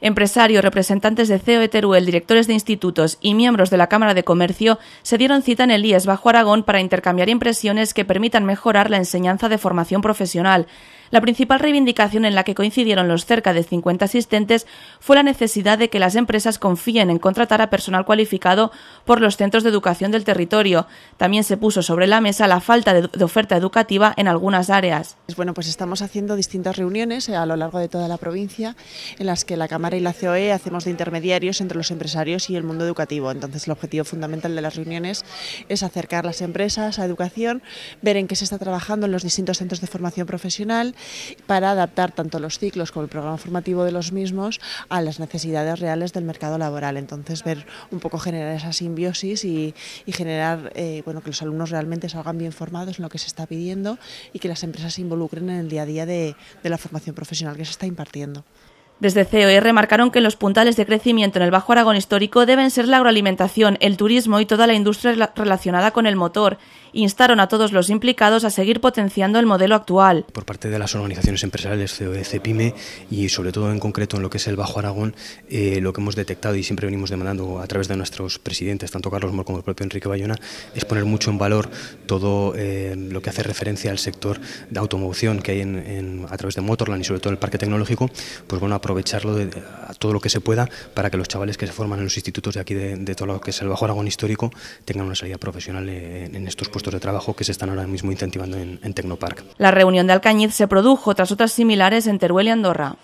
Empresarios, representantes de CEO Eteruel, Teruel, directores de institutos y miembros de la Cámara de Comercio se dieron cita en el IES Bajo Aragón para intercambiar impresiones que permitan mejorar la enseñanza de formación profesional. La principal reivindicación en la que coincidieron los cerca de 50 asistentes fue la necesidad de que las empresas confíen en contratar a personal cualificado por los centros de educación del territorio. También se puso sobre la mesa la falta de oferta educativa en algunas áreas. Bueno, pues estamos haciendo distintas reuniones eh, a lo largo de toda la provincia en las que la Cámara y la COE hacemos de intermediarios entre los empresarios y el mundo educativo. Entonces el objetivo fundamental de las reuniones es acercar las empresas a educación, ver en qué se está trabajando en los distintos centros de formación profesional para adaptar tanto los ciclos como el programa formativo de los mismos a las necesidades reales del mercado laboral. Entonces ver un poco generar esa simbiosis y, generar eh, bueno, que los alumnos realmente salgan bien formados en lo que se está pidiendo y que las empresas se involucren en el día a día de la formación profesional que se está impartiendo. Desde COE remarcaron que los puntales de crecimiento en el Bajo Aragón histórico deben ser la agroalimentación, el turismo y toda la industria relacionada con el motor, instaron a todos los implicados a seguir potenciando el modelo actual. Por parte de las organizaciones empresariales COE, PYME y sobre todo en concreto en lo que es el Bajo Aragón, eh, lo que hemos detectado y siempre venimos demandando a través de nuestros presidentes, tanto Carlos Mor como el propio Enrique Bayona, es poner mucho en valor todo eh, lo que hace referencia al sector de automoción que hay en, a través de Motorland y sobre todo el parque tecnológico, pues bueno, aprovecharlo de, todo lo que se pueda para que los chavales que se forman en los institutos de aquí de, todo lo que es el Bajo Aragón histórico tengan una salida profesional eh, en, estos puestos puestos de trabajo que se están ahora mismo incentivando en, en Tecnopark. La reunión de Alcañiz se produjo tras otras similares en Teruel y Andorra.